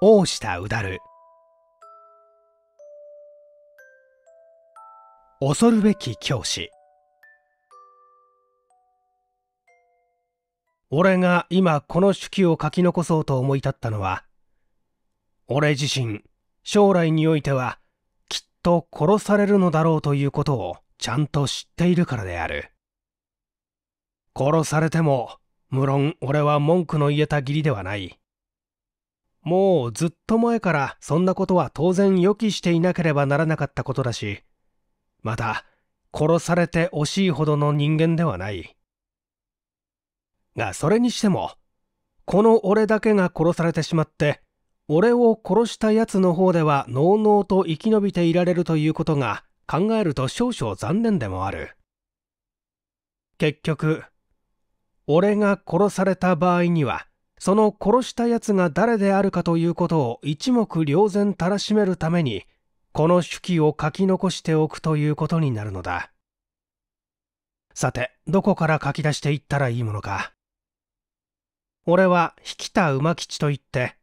大下うだる恐るべき教師俺が今この手記を書き残そうと思い立ったのは俺自身将来においてはきっと殺されるのだろうということをちゃんと知っているからである殺されても無論俺は文句の言えた義理ではないもうずっと前からそんなことは当然予期していなければならなかったことだし、また殺されて惜しいほどの人間ではない。がそれにしても、この俺だけが殺されてしまって、俺を殺した奴の方ではのうのうと生き延びていられるということが考えると少々残念でもある。結局、俺が殺された場合には、その殺した奴が誰であるかということを一目瞭然たらしめるために、この手記を書き残しておくということになるのだ。さて、どこから書き出していったらいいものか。俺は、引田馬吉と言って、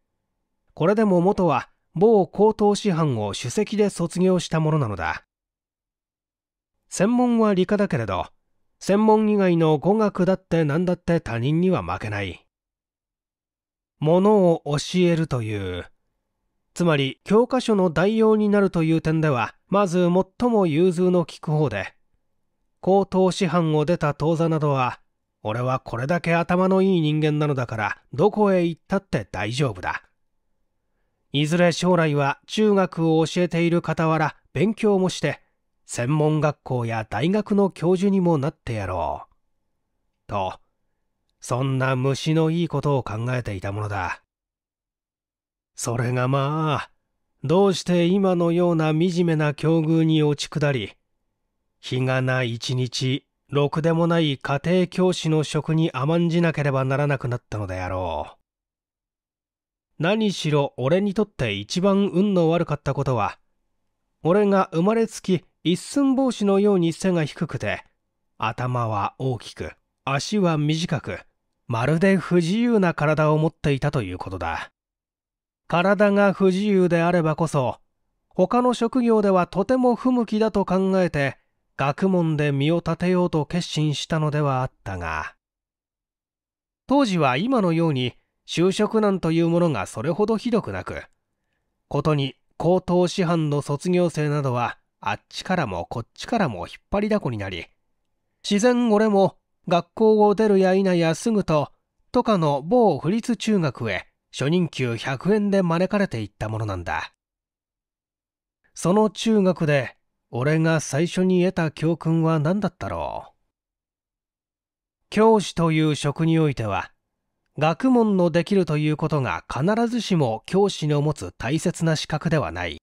これでも元は某高等師範を首席で卒業したものなのだ。専門は理科だけれど、専門以外の語学だって何だって他人には負けない。ものを教えるという、つまり教科書の代用になるという点では、まず最も融通の利く方で、高等師範を出た当座などは、俺はこれだけ頭のいい人間なのだから、どこへ行ったって大丈夫だ。いずれ将来は中学を教えている傍ら勉強もして、専門学校や大学の教授にもなってやろう。と、そんな虫のいいことを考えていたものだ。それがまあ、どうして今のような惨めな境遇に落ち下り、日がな一日、ろくでもない家庭教師の職に甘んじなければならなくなったのであろう。何しろ俺にとって一番運の悪かったことは、俺が生まれつき一寸法師のように背が低くて、頭は大きく、足は短く、まるで不自由な体を持っていたということだ体が不自由であればこそ他の職業ではとても不向きだと考えて学問で身を立てようと決心したのではあったが当時は今のように就職難というものがそれほどひどくなくことに高等師範の卒業生などはあっちからもこっちからも引っ張りだこになり自然俺も学校を出るや否やすぐと、都下の某府立中学へ初任給100円で招かれていったものなんだ。その中学で、俺が最初に得た教訓は何だったろう。教師という職においては、学問のできるということが必ずしも教師の持つ大切な資格ではない。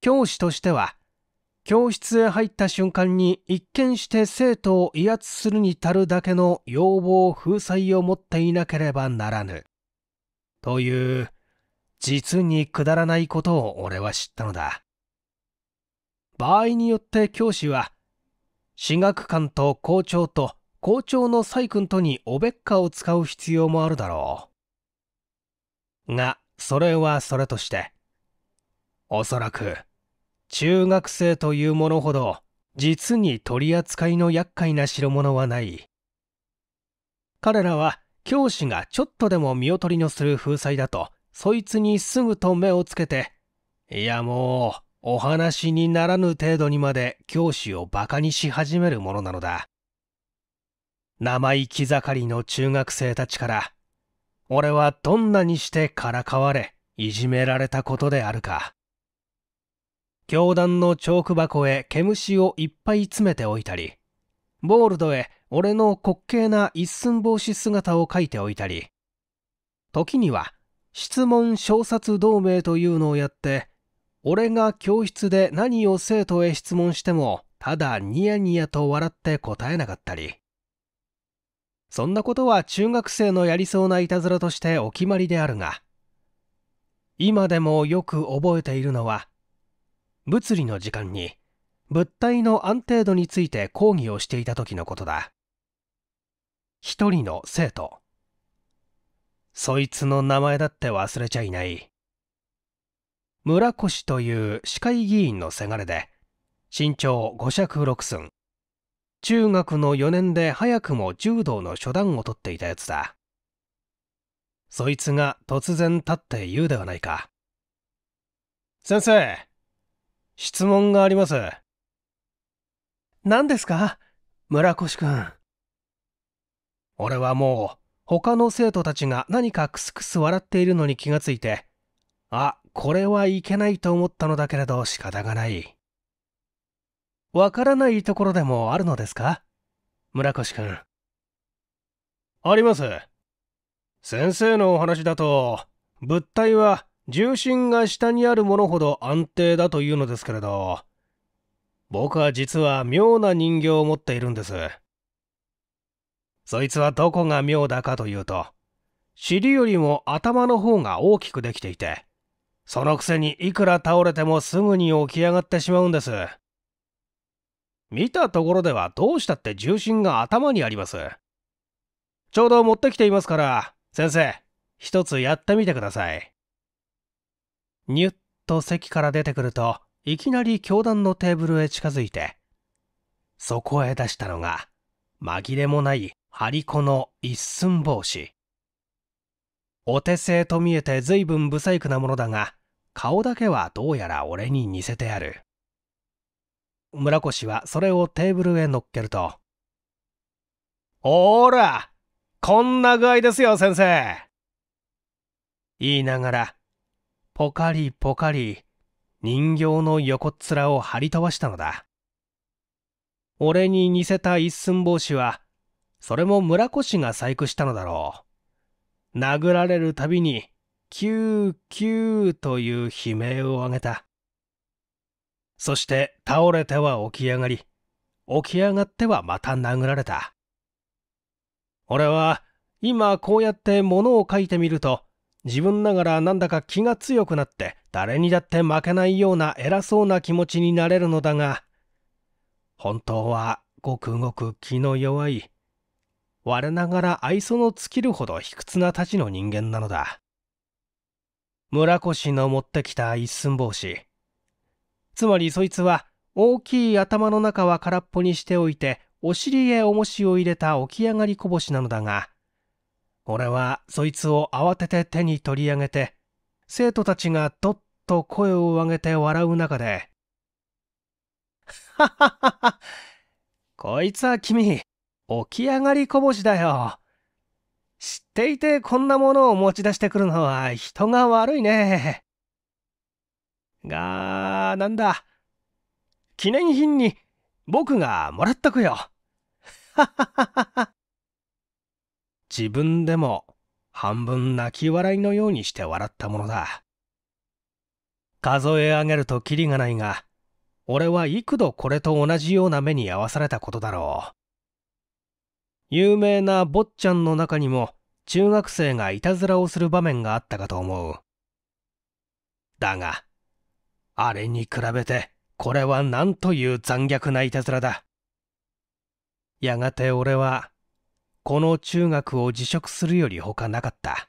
教師としては、教室へ入った瞬間に一見して生徒を威圧するに足るだけの要望風采を持っていなければならぬ。という、実にくだらないことを俺は知ったのだ。場合によって教師は、私学館と校長と校長の細君とにおべっかを使う必要もあるだろう。が、それはそれとして、おそらく、中学生というものほど実に取り扱いの厄介な代物はない彼らは教師がちょっとでも見劣りのする風采だとそいつにすぐと目をつけていやもうお話にならぬ程度にまで教師をバカにし始めるものなのだ生意気盛りの中学生たちから俺はどんなにしてからかわれいじめられたことであるか教団のチョーク箱へ毛虫をいっぱい詰めておいたり、ボールドへ俺の滑稽な一寸法師姿を書いておいたり、時には質問小冊同盟というのをやって、俺が教室で何を生徒へ質問しても、ただニヤニヤと笑って答えなかったり。そんなことは中学生のやりそうないたずらとしてお決まりであるが、今でもよく覚えているのは、物理の時間に物体の安定度について講義をしていた時のことだ一人の生徒そいつの名前だって忘れちゃいない村越という市会議員のせがれで身長5尺6寸中学の4年で早くも柔道の初段を取っていたやつだそいつが突然立って言うではないか先生質問があります。何ですか村越くん。俺はもう、他の生徒たちが何かクスクス笑っているのに気がついて、あ、これはいけないと思ったのだけれど仕方がない。わからないところでもあるのですか村越くん。あります。先生のお話だと、物体は重心が下にあるものほど安定だというのですけれど、僕は実は妙な人形を持っているんです。そいつはどこが妙だかというと、尻よりも頭の方が大きくできていて、そのくせにいくら倒れてもすぐに起き上がってしまうんです。見たところではどうしたって重心が頭にあります。ちょうど持ってきていますから、先生、一つやってみてください。ニュッと席から出てくると、いきなり教団のテーブルへ近づいて、そこへ出したのが、紛れもない張り子の一寸帽子。お手製と見えて随分不細工なものだが、顔だけはどうやら俺に似せてある。村越はそれをテーブルへ乗っけると、おーらこんな具合ですよ、先生言いながら、ポカリポカリ、人形の横っ面を張り飛ばしたのだ俺に似せた一寸法師はそれも村越が細工したのだろう殴られるたびにキューキューという悲鳴を上げたそして倒れては起き上がり起き上がってはまた殴られた俺は今こうやって物を書いてみると自分ながらなんだか気が強くなって誰にだって負けないような偉そうな気持ちになれるのだが、本当はごくごく気の弱い、我ながら愛想の尽きるほど卑屈なたちの人間なのだ。村越の持ってきた一寸法師。つまりそいつは大きい頭の中は空っぽにしておいてお尻へ重しを入れた起き上がりこぼしなのだが、俺はそいつを慌てて手に取り上げて生徒たちがどっと声を上げて笑う中で「ははははこいつは君起き上がりこぼしだよ。知っていてこんなものを持ち出してくるのは人が悪いね。が、なんだ。記念品に僕がもらっとくよ。自分でも半分泣き笑いのようにして笑ったものだ。数え上げるとキリがないが、俺は幾度これと同じような目に遭わされたことだろう。有名な坊ちゃんの中にも中学生がいたずらをする場面があったかと思う。だが、あれに比べてこれは何という残虐ないたずらだ。やがて俺はこの中学を辞職するより他なかった。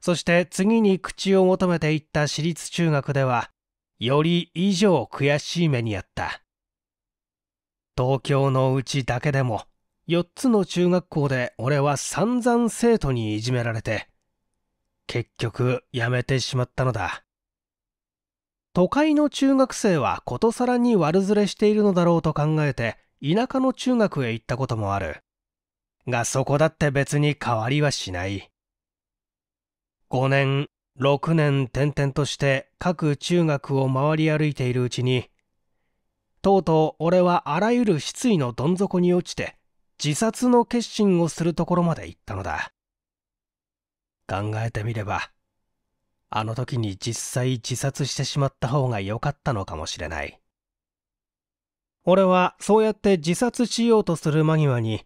そして次に口を求めていった私立中学では、より以上悔しい目にあった。東京のうちだけでも、4つの中学校で俺は散々生徒にいじめられて、結局辞めてしまったのだ。都会の中学生はことさらに悪ずれしているのだろうと考えて、田舎の中学へ行ったこともある。がそこだって別に変わりはしない。5年、6年転々として各中学を回り歩いているうちに、とうとう俺はあらゆる失意のどん底に落ちて、自殺の決心をするところまで行ったのだ。考えてみれば、あの時に実際自殺してしまった方が良かったのかもしれない。俺はそうやって自殺しようとする間際に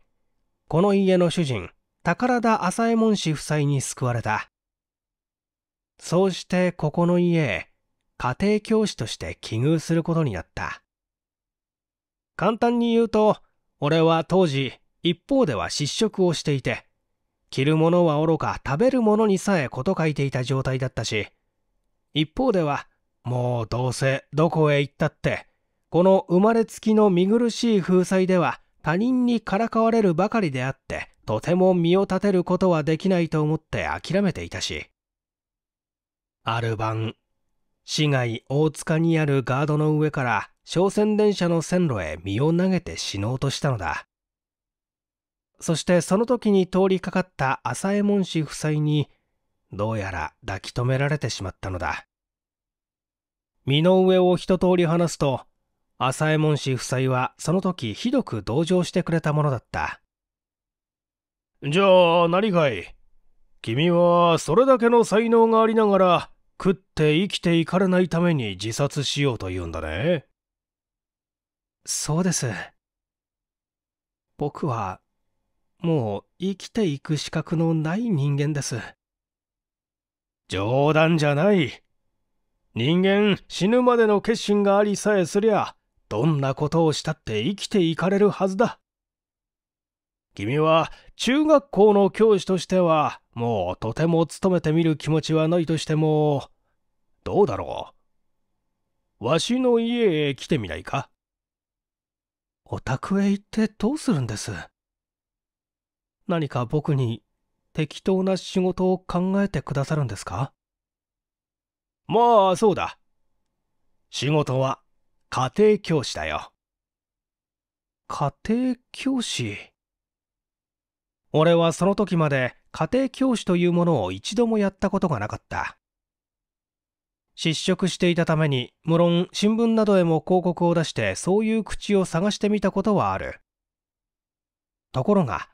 この家の主人、宝田朝右衛門氏夫妻に救われた。そうしてここの家へ家庭教師として奇遇することになった。簡単に言うと、俺は当時、一方では失職をしていて、着るものはおろか食べるものにさえ事書いていた状態だったし、一方では、もうどうせどこへ行ったって、この生まれつきの見苦しい風采では他人にからかわれるばかりであって、とても身を立てることはできないと思って諦めていたし。ある晩、市街大塚にあるガードの上から商船電車の線路へ身を投げて死のうとしたのだ。そしてその時に通りかかった朝右衛門氏夫妻に、どうやら抱き留められてしまったのだ。身の上を一通り話すと、浅右衛門氏夫妻はその時ひどく同情してくれたものだった。じゃあ何かい君はそれだけの才能がありながら食って生きていかれないために自殺しようと言うんだね。そうです。僕はもう生きていく資格のない人間です。冗談じゃない。人間死ぬまでの決心がありさえすりゃどんなことをしたって生きていかれるはずだ。君は中学校の教師としてはもうとても勤めてみる気持ちはないとしてもどうだろうわしの家へ来てみないかお宅へ行ってどうするんです何か僕に適当な仕事を考えてくださるんですかまあそうだ仕事は家庭教師だよ。家庭教師俺はその時まで家庭教師というものを一度もやったことがなかった。失職していたために、無論新聞などへも広告を出してそういう口を探してみたことはある。ところが、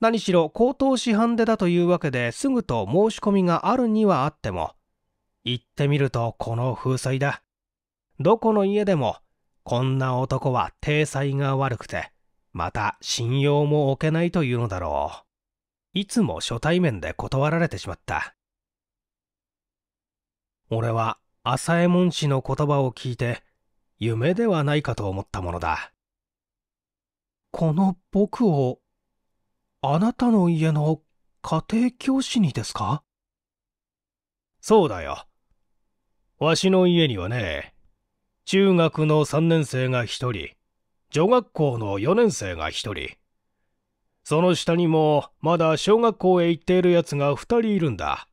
何しろ口頭師範でだというわけですぐと申し込みがあるにはあっても、行ってみるとこの風水だ。どこの家でも、こんな男は体裁が悪くて、また信用も置けないというのだろう。いつも初対面で断られてしまった。俺は朝右衛門氏の言葉を聞いて、夢ではないかと思ったものだ。この僕を、あなたの家の家庭教師にですかそうだよ。わしの家にはね、中学の3年生が1人、女学校の4年生が1人、その下にもまだ小学校へ行っている奴が2人いるんだ。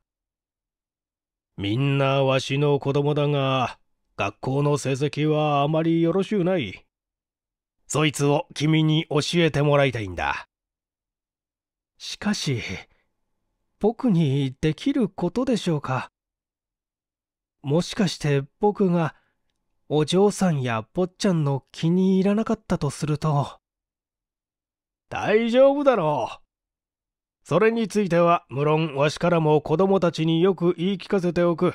みんなわしの子供だが、学校の成績はあまりよろしゅうない。そいつを君に教えてもらいたいんだ。しかし、僕にできることでしょうか。もしかして僕がお嬢さんや坊ちゃんの気に入らなかったとすると大丈夫だろうそれについては無論わしからも子供たちによく言い聞かせておく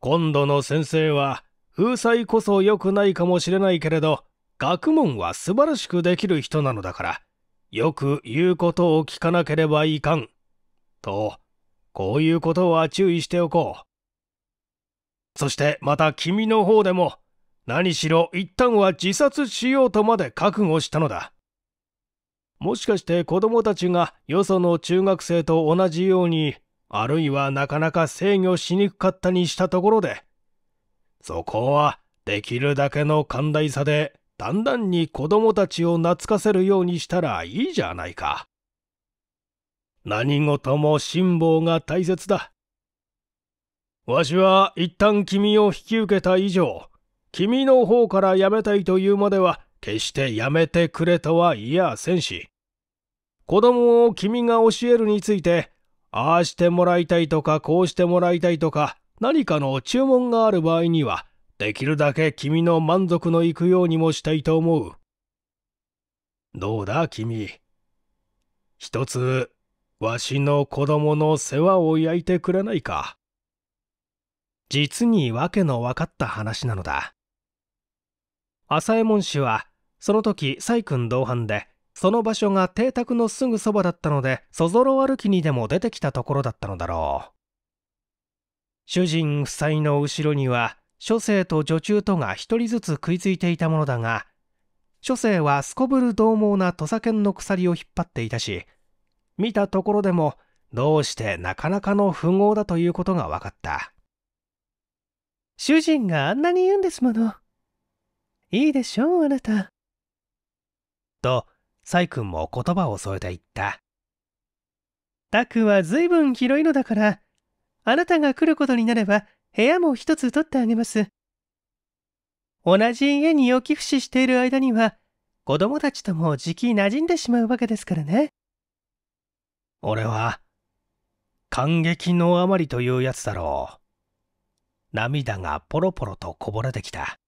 今度の先生は風采こそ良くないかもしれないけれど学問は素晴らしくできる人なのだからよく言うことを聞かなければいかんとこういうことは注意しておこうそしてまた君の方でも何しろ一旦は自殺しようとまで覚悟したのだもしかして子供たちがよその中学生と同じようにあるいはなかなか制御しにくかったにしたところでそこはできるだけの寛大さでだんだんに子供たちを懐かせるようにしたらいいじゃないか何事も辛抱が大切だわしは一旦君を引き受けた以上、君の方から辞めたいというまでは、決して辞めてくれとは言やせんし、子供を君が教えるについて、ああしてもらいたいとかこうしてもらいたいとか、何かの注文がある場合には、できるだけ君の満足のいくようにもしたいと思う。どうだ君。一つ、わしの子供の世話を焼いてくれないか。実に訳の分かった話なのだ朝右衛門氏はその時細君同伴でその場所が邸宅のすぐそばだったのでそぞろ歩きにでも出てきたところだったのだろう主人夫妻の後ろには諸生と女中とが一人ずつ食いついていたものだが諸生はすこぶる獰猛な土佐犬の鎖を引っ張っていたし見たところでもどうしてなかなかの富豪だということが分かった主人があんなに言うんですもの。いいでしょう、あなた。と、サイ君も言葉を添えて言った。タクは随分広いのだから、あなたが来ることになれば部屋も一つ取ってあげます。同じ家に置き伏ししている間には、子供たちともじき馴染んでしまうわけですからね。俺は、感激のあまりというやつだろう。涙がポロポロとこぼれてきた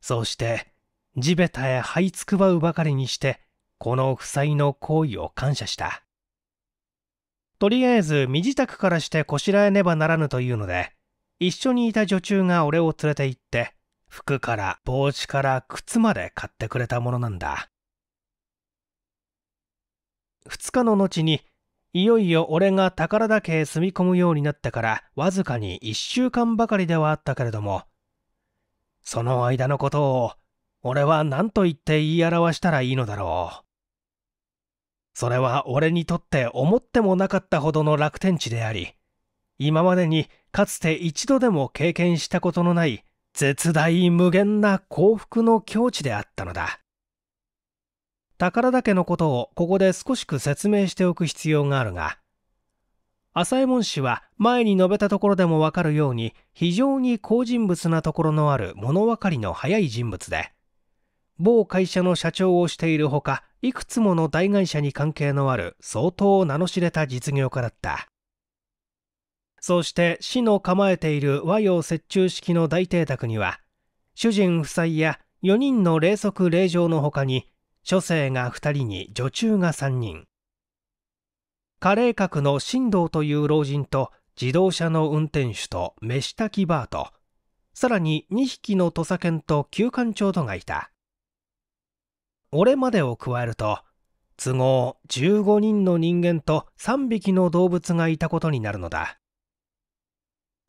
そうして地べたへ這いつくばうばかりにしてこの負債の行為を感謝したとりあえず身支度からしてこしらえねばならぬというので一緒にいた女中が俺を連れて行って服から帽子から靴まで買ってくれたものなんだ2日の後にいよいよ俺が宝田家へ住み込むようになってからわずかに1週間ばかりではあったけれども、その間のことを俺は何と言って言い表したらいいのだろう。それは俺にとって思ってもなかったほどの楽天地であり、今までにかつて一度でも経験したことのない絶大無限な幸福の境地であったのだ。宝田家のことをここで少しく説明しておく必要があるが浅右衛門氏は前に述べたところでもわかるように非常に好人物なところのある物分かりの早い人物で某会社の社長をしているほかいくつもの大会社に関係のある相当名の知れた実業家だったそして市の構えている和洋折衷式の大邸宅には主人夫妻や4人の霊側霊嬢のほかに書生が2人に女中が3人カレー閣の神藤という老人と自動車の運転手と飯炊きバーとさらに2匹の土佐犬と旧館長とがいた俺までを加えると都合15人の人間と3匹の動物がいたことになるのだ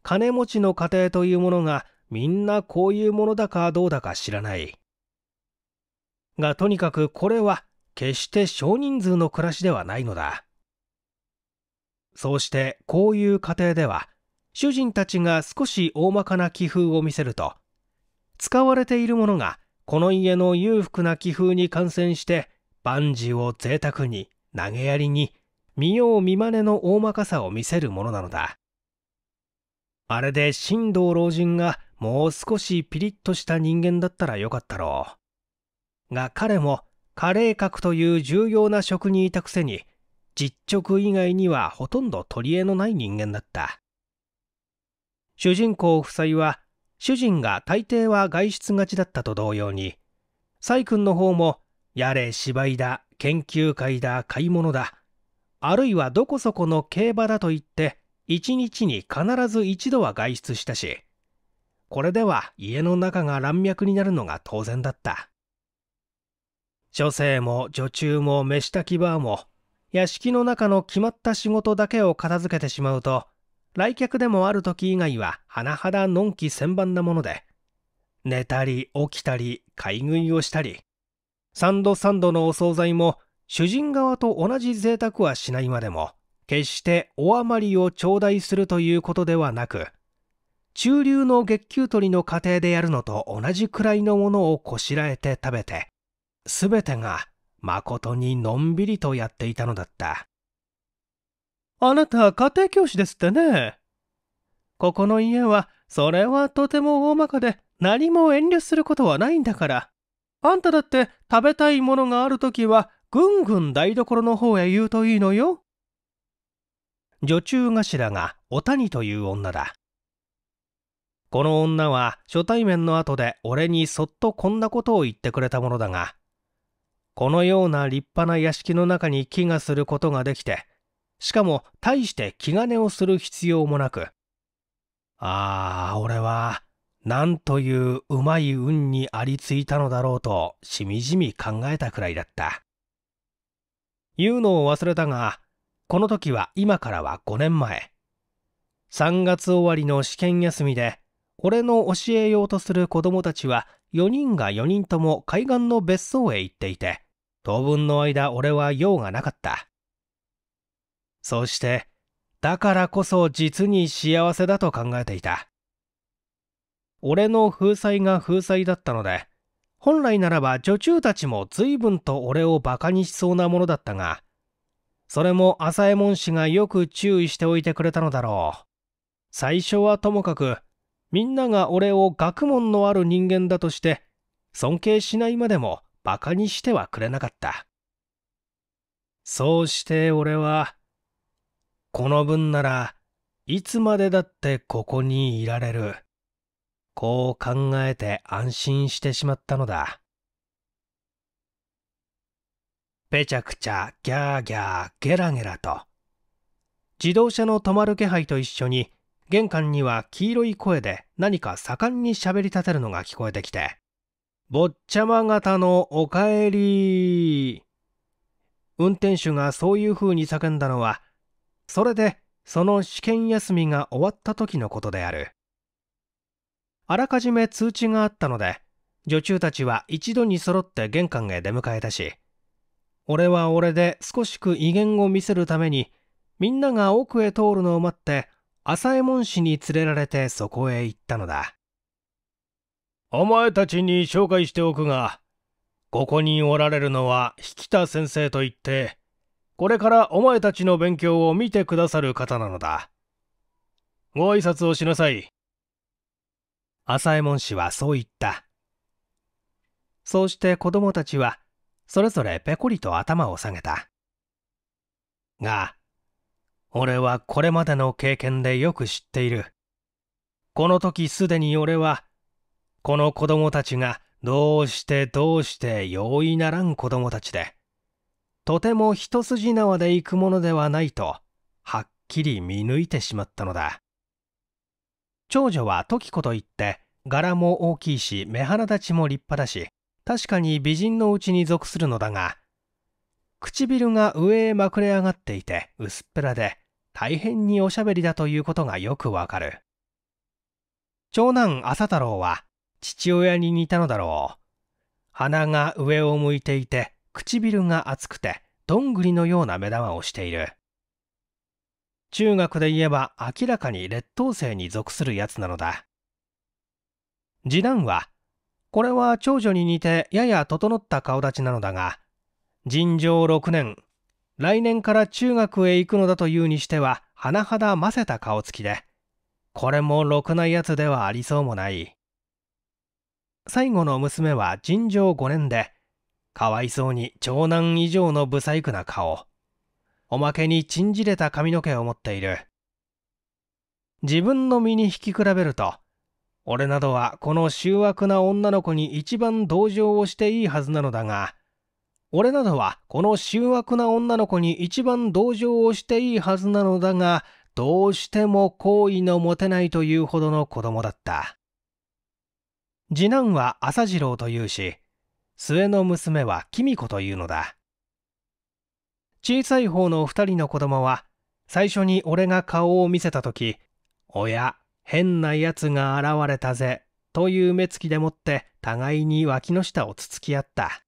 金持ちの家庭というものがみんなこういうものだかどうだか知らないがとにかくこれは決して少人数の暮らしではないのだ。そうしてこういう家庭では主人たちが少し大まかな気風を見せると使われているものがこの家の裕福な気風に感染して万事を贅沢に投げやりに見よう見まねの大まかさを見せるものなのだ。あれで新道老人がもう少しピリッとした人間だったらよかったろう。が彼もカレーという重要な職にいたくせに実直以外にはほとんど取り柄のない人間だった主人公夫妻は主人が大抵は外出がちだったと同様に崔君の方もやれ芝居だ研究会だ買い物だあるいはどこそこの競馬だと言って一日に必ず一度は外出したしこれでは家の中が乱脈になるのが当然だった女性も女中も飯炊きバーも、屋敷の中の決まった仕事だけを片付けてしまうと、来客でもある時以外は甚だのんき千番なもので、寝たり起きたり買い食いをしたり、三度三度のお惣菜も主人側と同じ贅沢はしないまでも、決してお余りを頂戴するということではなく、中流の月給取りの家庭でやるのと同じくらいのものをこしらえて食べて、すべてがまことにのんびりとやっていたのだった。あなた家庭教師ですってね。ここの家はそれはとても大まかで何も遠慮することはないんだから。あんただって食べたいものがあるときはぐんぐん台所の方へ言うといいのよ。女中頭がお谷という女だ。この女は初対面の後で俺にそっとこんなことを言ってくれたものだが、このような立派な屋敷の中に寄がすることができて、しかも大して気兼ねをする必要もなく、ああ、俺は、なんといううまい運にありついたのだろうと、しみじみ考えたくらいだった。言うのを忘れたが、この時は今からは5年前。3月終わりの試験休みで、俺の教えようとする子供たちは4人が4人とも海岸の別荘へ行っていて、当分の間俺は用がなかった。そうして、だからこそ実に幸せだと考えていた。俺の風采が風采だったので、本来ならば女中たちも随分と俺を馬鹿にしそうなものだったが、それも朝右衛門氏がよく注意しておいてくれたのだろう。最初はともかく、みんなが俺を学問のある人間だとして、尊敬しないまでも、馬鹿にしてはくれなかった。そうして俺は、この分ならいつまでだってここにいられる。こう考えて安心してしまったのだ。ぺちゃくちゃギャーギャーゲラゲラと自動車の止まる気配と一緒に玄関には黄色い声で何か盛んに喋り立てるのが聞こえてきて坊ちゃま方のおかえり。運転手がそういう風に叫んだのは、それでその試験休みが終わった時のことである。あらかじめ通知があったので、女中たちは一度に揃って玄関へ出迎えたし、俺は俺で少しく威厳を見せるために、みんなが奥へ通るのを待って、浅右衛門氏に連れられてそこへ行ったのだ。お前たちに紹介しておくが、ここにおられるのは引田先生といって、これからお前たちの勉強を見てくださる方なのだ。ご挨拶をしなさい。朝右衛門氏はそう言った。そうして子供たちは、それぞれぺこりと頭を下げた。が、俺はこれまでの経験でよく知っている。この時すでに俺は、この子供たちがどうしてどうして容易ならん子供たちで、とても一筋縄で行くものではないと、はっきり見抜いてしまったのだ。長女は時子といって、柄も大きいし、目鼻立ちも立派だし、確かに美人のうちに属するのだが、唇が上へまくれ上がっていて薄っぺらで、大変におしゃべりだということがよくわかる。長男浅太郎は父親に似たのだろう。鼻が上を向いていて、唇が厚くて、どんぐりのような目玉をしている。中学で言えば明らかに劣等生に属するやつなのだ。次男は、これは長女に似てやや整った顔立ちなのだが、尋常6年、来年から中学へ行くのだというにしては、甚だませた顔つきで、これもろくなやつではありそうもない。最後の娘は尋常5年で、かわいそうに長男以上の不細工な顔。おまけにチじれた髪の毛を持っている。自分の身に引き比べると、俺などはこの醜悪な女の子に一番同情をしていいはずなのだが、俺などはこの醜悪な女の子に一番同情をしていいはずなのだが、どうしても好意の持てないというほどの子供だった。次男は朝次郎というし末の娘は公子というのだ小さい方の2人の子供は最初に俺が顔を見せた時「おや変なやつが現れたぜ」という目つきでもって互いに脇の下をつつき合った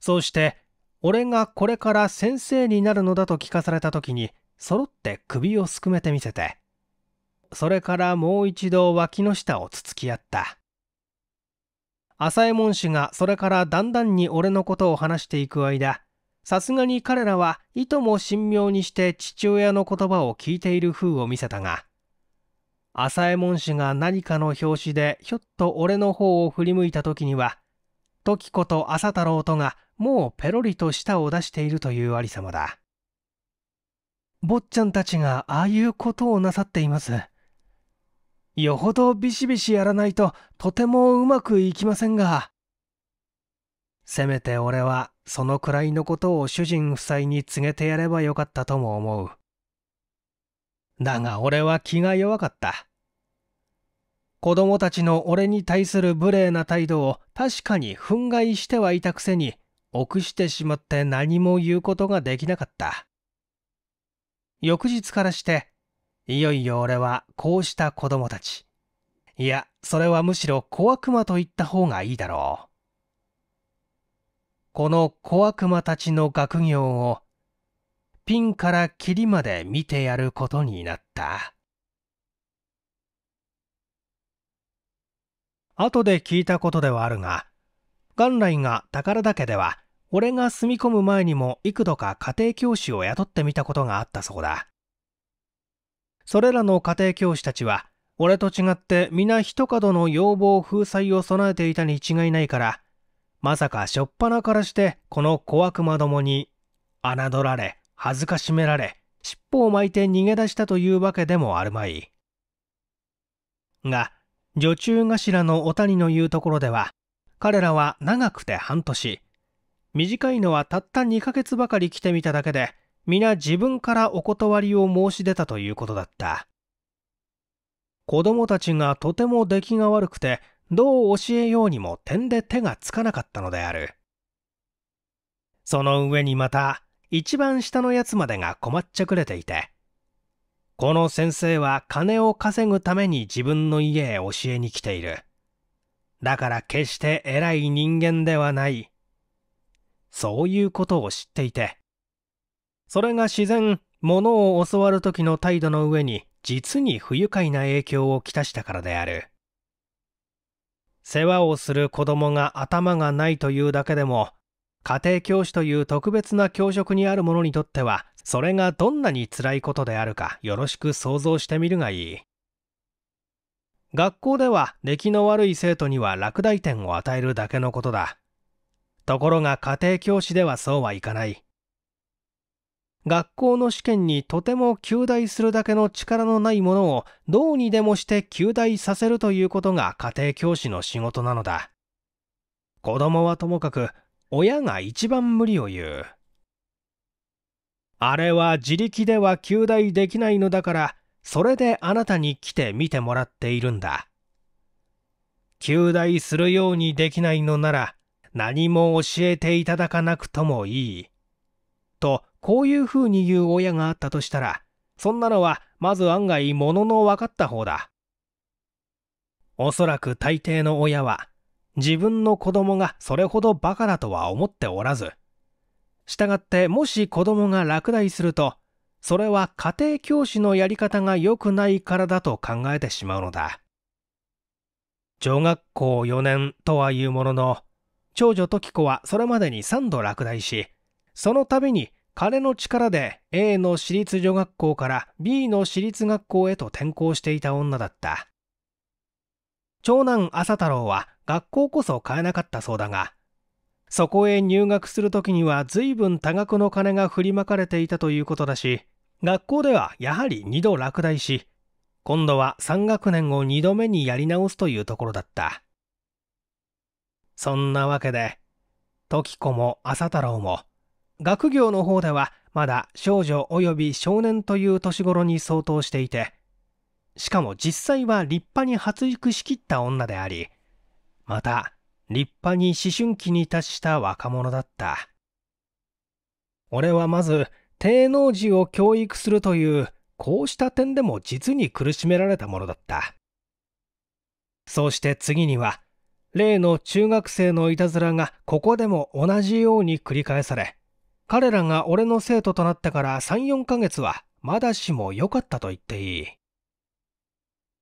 そうして俺がこれから先生になるのだと聞かされた時にそろって首をすくめてみせてそれからもう一度脇の下をつつき合った浅右衛門氏がそれからだんだんに俺のことを話していく間さすがに彼らはいとも神妙にして父親の言葉を聞いている風を見せたが浅右衛門氏が何かの拍子でひょっと俺の方を振り向いた時には時子と浅太郎とがもうペロリと舌を出しているというありさまだ坊ちゃんたちがああいうことをなさっていますよほどビシビシやらないととてもうまくいきませんが。せめて俺はそのくらいのことを主人夫妻に告げてやればよかったとも思う。だが俺は気が弱かった。子供たちの俺に対する無礼な態度を確かに憤慨してはいたくせに、臆してしまって何も言うことができなかった。翌日からしていよいよ俺はこうした子供たち。いや、それはむしろ小悪魔と言った方がいいだろう。この小悪魔たちの学業を、ピンからキリまで見てやることになった。後で聞いたことではあるが、元来が宝田家では、俺が住み込む前にも幾度か家庭教師を雇ってみたことがあったそうだ。それらの家庭教師たちは、俺と違って皆一角の要望風鎖を備えていたに違いないから、まさかしょっぱなからしてこの小悪魔どもに、侮られ、恥ずかしめられ、尻尾を巻いて逃げ出したというわけでもあるまい。が、女中頭のお谷の言うところでは、彼らは長くて半年、短いのはたった2ヶ月ばかり来てみただけで、皆自分からお断りを申し出たということだった。子供たちがとても出来が悪くて、どう教えようにも点で手がつかなかったのである。その上にまた、一番下のやつまでが困っちゃくれていて、この先生は金を稼ぐために自分の家へ教えに来ている。だから決して偉い人間ではない。そういうことを知っていて、それが自然、物を教わる時の態度の上に実に不愉快な影響をきたしたからである。世話をする子供が頭がないというだけでも、家庭教師という特別な教職にある者にとっては、それがどんなに辛いことであるかよろしく想像してみるがいい。学校では出来の悪い生徒には落第点を与えるだけのことだ。ところが家庭教師ではそうはいかない。学校の試験にとても休大するだけの力のないものをどうにでもして休大させるということが家庭教師の仕事なのだ子供はともかく親が一番無理を言うあれは自力では休大できないのだからそれであなたに来て見てもらっているんだ休大するようにできないのなら何も教えていただかなくともいいとこういう風に言う親があったとしたら、そんなのはまず案外ものの分かった方だ。おそらく大抵の親は、自分の子供がそれほどバカだとは思っておらず、従ってもし子供が落第すると、それは家庭教師のやり方が良くないからだと考えてしまうのだ。女学校4年とはいうものの、長女時子はそれまでに3度落第し、その度に彼の力で A の私立女学校から B の私立学校へと転校していた女だった長男朝太郎は学校こそ買えなかったそうだがそこへ入学する時には随分多額の金が振りまかれていたということだし学校ではやはり2度落第し今度は3学年を2度目にやり直すというところだったそんなわけで時子も朝太郎も学業の方ではまだ少女及び少年という年頃に相当していてしかも実際は立派に発育しきった女でありまた立派に思春期に達した若者だった俺はまず低能児を教育するというこうした点でも実に苦しめられたものだったそうして次には例の中学生のいたずらがここでも同じように繰り返され彼らが俺の生徒となってから3、4ヶ月はまだしも良かったと言っていい。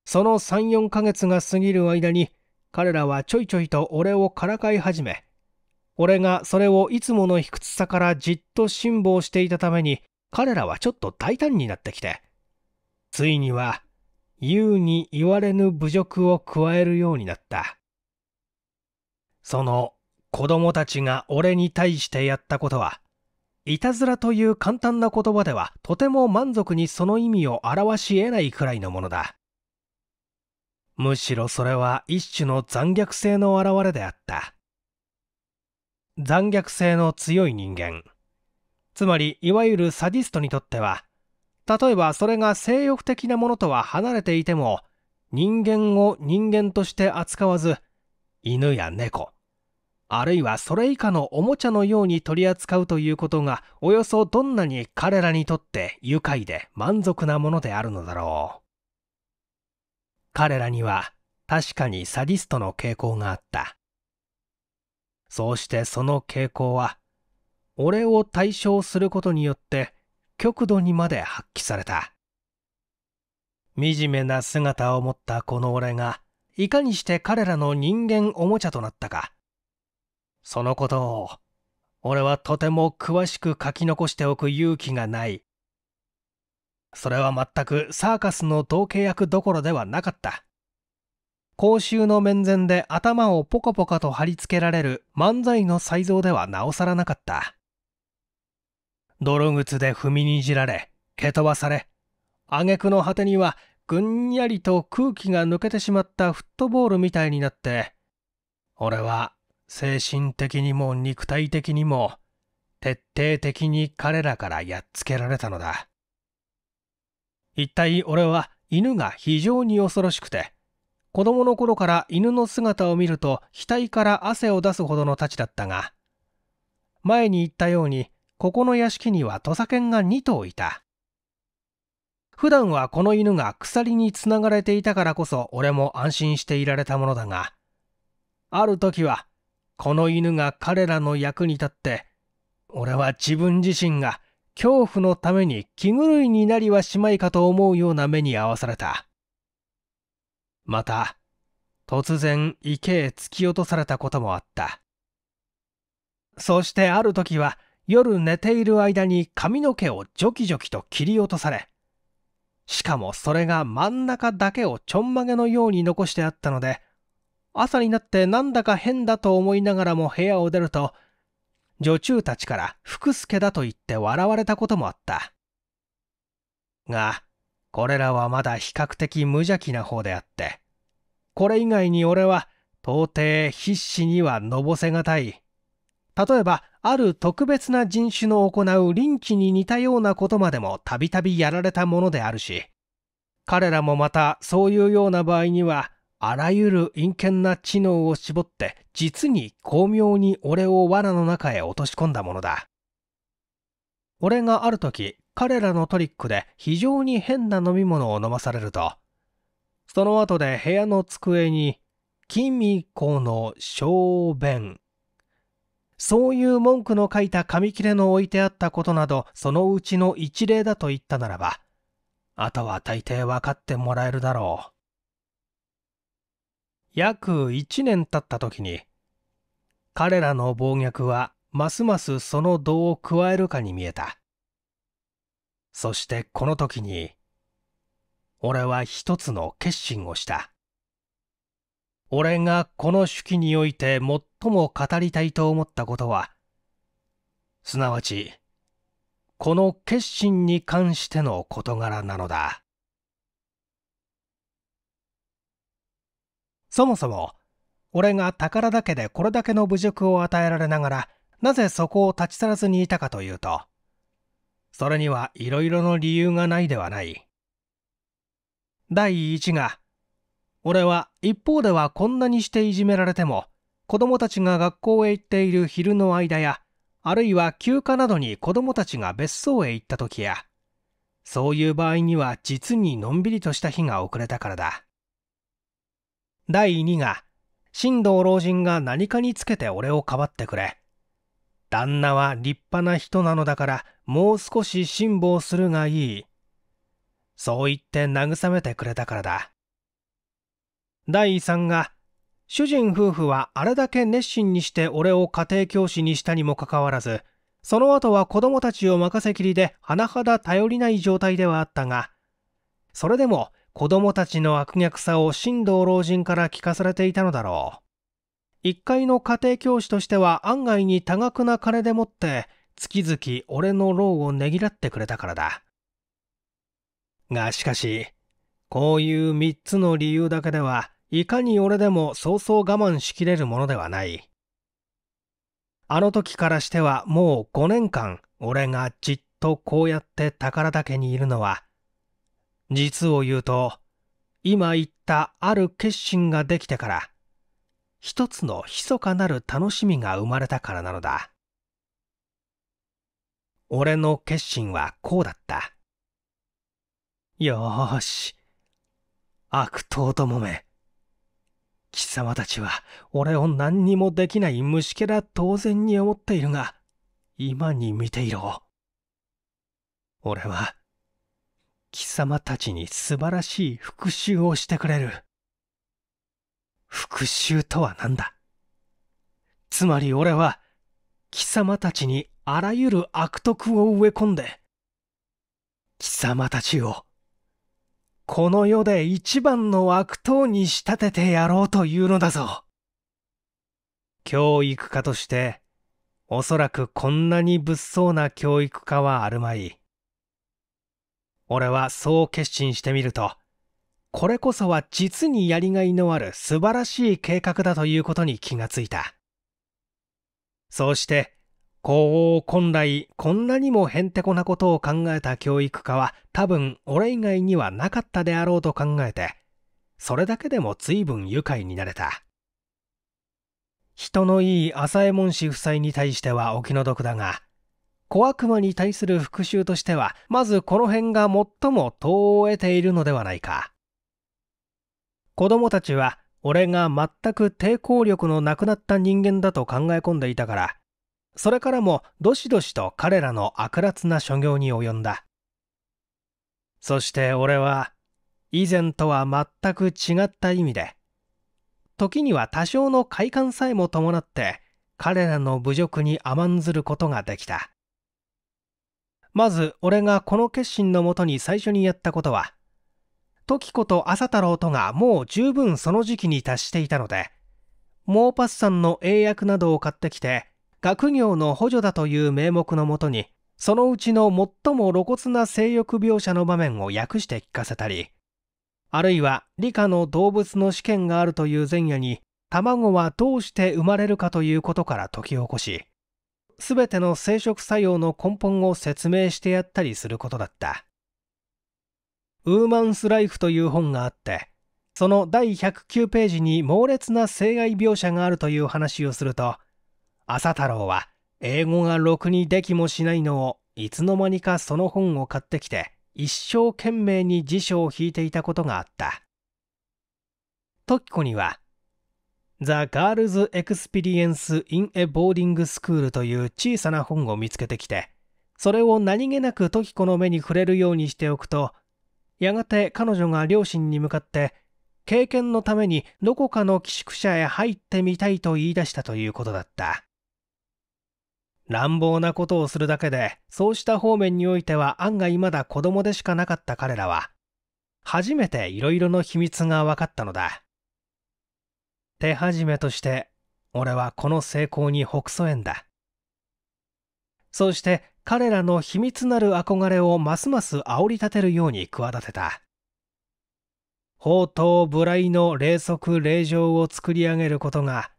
その3、4ヶ月が過ぎる間に彼らはちょいちょいと俺をからかい始め、俺がそれをいつもの卑屈さからじっと辛抱していたために彼らはちょっと大胆になってきて、ついには優に言われぬ侮辱を加えるようになった。その子供たちが俺に対してやったことは、いたずらという簡単な言葉ではとても満足にその意味を表し得ないくらいのものだ。むしろそれは一種の残虐性の表れであった。残虐性の強い人間。つまり、いわゆるサディストにとっては、例えばそれが性欲的なものとは離れていても、人間を人間として扱わず、犬や猫、あるいはそれ以下のおもちゃのように取り扱うということがおよそどんなに彼らにとって愉快で満足なものであるのだろう彼らには確かにサディストの傾向があったそうしてその傾向は俺を対象することによって極度にまで発揮された惨めな姿を持ったこの俺がいかにして彼らの人間おもちゃとなったかそのことを、俺はとても詳しく書き残しておく勇気がない。それは全くサーカスの同契約どころではなかった。公衆の面前で頭をポカポカと貼り付けられる漫才の才蔵ではなおさらなかった。泥靴で踏みにじられ、蹴飛ばされ、挙句の果てにはぐんやりと空気が抜けてしまったフットボールみたいになって、俺は精神的にも肉体的にも徹底的に彼らからやっつけられたのだ一体俺は犬が非常に恐ろしくて子供の頃から犬の姿を見ると額から汗を出すほどの太刀だったが前に言ったようにここの屋敷には土佐犬が2頭いた普段はこの犬が鎖につながれていたからこそ俺も安心していられたものだがある時はこの犬が彼らの役に立って、俺は自分自身が恐怖のために気狂いになりはしまいかと思うような目に遭わされた。また、突然池へ突き落とされたこともあった。そしてある時は夜寝ている間に髪の毛をジョキジョキと切り落とされ、しかもそれが真ん中だけをちょんまげのように残してあったので、朝になってなんだか変だと思いながらも部屋を出ると、女中たちから福助だと言って笑われたこともあった。が、これらはまだ比較的無邪気な方であって、これ以外に俺は到底必死にはのぼせがたい。例えば、ある特別な人種の行う臨機に似たようなことまでもたびたびやられたものであるし、彼らもまたそういうような場合には、あらゆる陰険な知能を絞って実に巧妙に俺を罠の中へ落とし込んだものだ俺がある時彼らのトリックで非常に変な飲み物を飲まされるとその後で部屋の机に「君子の小便」そういう文句の書いた紙切れの置いてあったことなどそのうちの一例だと言ったならばあとは大抵分かってもらえるだろう。約1年経った時に彼らの暴虐はますますその度を加えるかに見えたそしてこの時に俺は一つの決心をした俺がこの手記において最も語りたいと思ったことはすなわちこの決心に関しての事柄なのだそもそも、俺が宝だけでこれだけの侮辱を与えられながら、なぜそこを立ち去らずにいたかというと、それにはいろいろの理由がないではない。第一が、俺は一方ではこんなにしていじめられても、子供たちが学校へ行っている昼の間や、あるいは休暇などに子供たちが別荘へ行った時や、そういう場合には実にのんびりとした日が遅れたからだ。第2が、新道老人が何かにつけて俺をかばってくれ。旦那は立派な人なのだから、もう少し辛抱するがいい。そう言って慰めてくれたからだ。第3が、主人夫婦はあれだけ熱心にして俺を家庭教師にしたにもかかわらず、その後は子供たちを任せきりで甚だ頼りない状態ではあったが、それでも子供たちの悪逆さを神道老人から聞かされていたのだろう。1階の家庭教師としては案外に多額な金でもって月々俺の労をねぎらってくれたからだ。がしかし、こういう3つの理由だけでは、いかに俺でもそうそう我慢しきれるものではない。あの時からしてはもう5年間、俺がじっとこうやって宝岳にいるのは、実を言うと、今言ったある決心ができてから、一つの密かなる楽しみが生まれたからなのだ。俺の決心はこうだった。よーし。悪党どもめ。貴様たちは俺を何にもできない虫けら当然に思っているが、今に見ていろ。俺は貴様たちに素晴らしい復讐をしてくれる。復讐とは何だつまり俺は、貴様たちにあらゆる悪徳を植え込んで、貴様たちを、この世で一番の悪党に仕立ててやろうというのだぞ。教育家として、おそらくこんなに物騒な教育家はあるまい。俺はそう決心してみると、これこそは実にやりがいのある素晴らしい計画だということに気がついた。そうして、皇后本来こんなにもへんてこなことを考えた教育家は多分俺以外にはなかったであろうと考えて、それだけでも随分愉快になれた。人のいい浅右衛門氏夫妻に対してはお気の毒だが、小悪魔に対する復讐としては、まずこの辺が最も遠を得ているのではないか。子供たちは、俺が全く抵抗力のなくなった人間だと考え込んでいたから、それからもどしどしと彼らの悪辣な所業に及んだ。そして俺は、以前とは全く違った意味で、時には多少の快感さえも伴って、彼らの侮辱に甘んずることができた。まず俺がこの決心のもとに最初にやったことは時子と朝太郎とがもう十分その時期に達していたのでモーパスさんの英訳などを買ってきて学業の補助だという名目のもとにそのうちの最も露骨な性欲描写の場面を訳して聞かせたりあるいは理科の動物の試験があるという前夜に卵はどうして生まれるかということから解き起こし全ての生殖作用の根本を説明してやったりすることだった。ウーマンス・ライフという本があって、その第109ページに猛烈な性愛描写があるという話をすると、朝太郎は英語がろくにできもしないのをいつの間にかその本を買ってきて一生懸命に辞書を引いていたことがあった。時子には The Girls Experience in a Boarding School という小さな本を見つけてきて、それを何気なく時子の目に触れるようにしておくと、やがて彼女が両親に向かって、経験のためにどこかの寄宿舎へ入ってみたいと言い出したということだった。乱暴なことをするだけで、そうした方面においては案外まだ子供でしかなかった彼らは、初めて色々の秘密が分かったのだ。手始めとして俺はこの成功にほくそえんだそして彼らの秘密なる憧れをますます煽り立てるように企てた宝刀無頼の霊則霊場を作り上げることが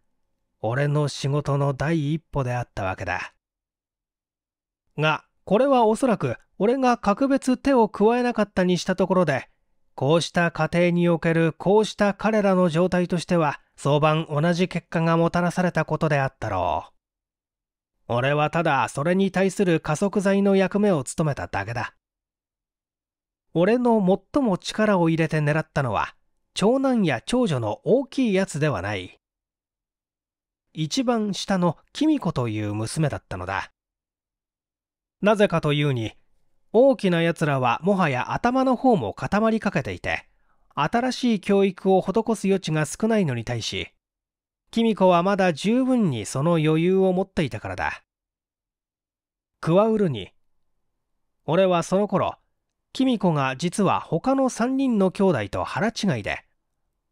俺の仕事の第一歩であったわけだがこれはおそらく俺が格別手を加えなかったにしたところでこうした家庭におけるこうした彼らの状態としては、早晩同じ結果がもたらされたことであったろう。俺はただそれに対する加速剤の役目を務めただけだ。俺の最も力を入れて狙ったのは、長男や長女の大きいやつではない。一番下のキミ子という娘だったのだ。なぜかというに、大きな奴らはもはや頭の方も固まりかけていて、新しい教育を施す余地が少ないのに対し、キミコはまだ十分にその余裕を持っていたからだ。クワウルに、俺はその頃、キミコが実は他の3人の兄弟と腹違いで、